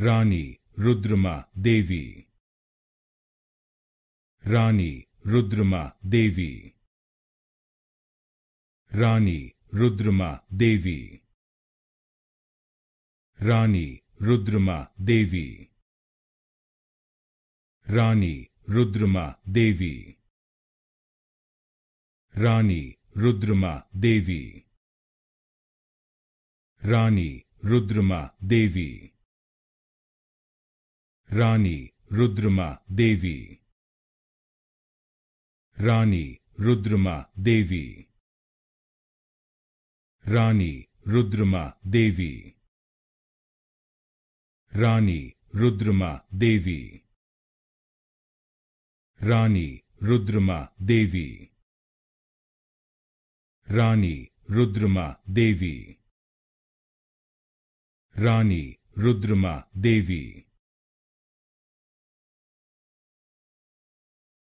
Rani, Rudrama, Devi. Rani, Rudrama, Devi. Rani, Rudrama, Devi. Rani, Rudrama, Devi. Rani, Rudrama, Devi. Rani, Rudrama, Devi. Rani, Rudrama, Devi. Rani, Rudrama, Devi. Rani, Rudrama, Devi. Rani, Rudrama, Devi. Rani, Rudrama, Devi. Rani, Rudrama, Devi. Rani, Rudrama, Devi. Rani, Rudrama, Devi.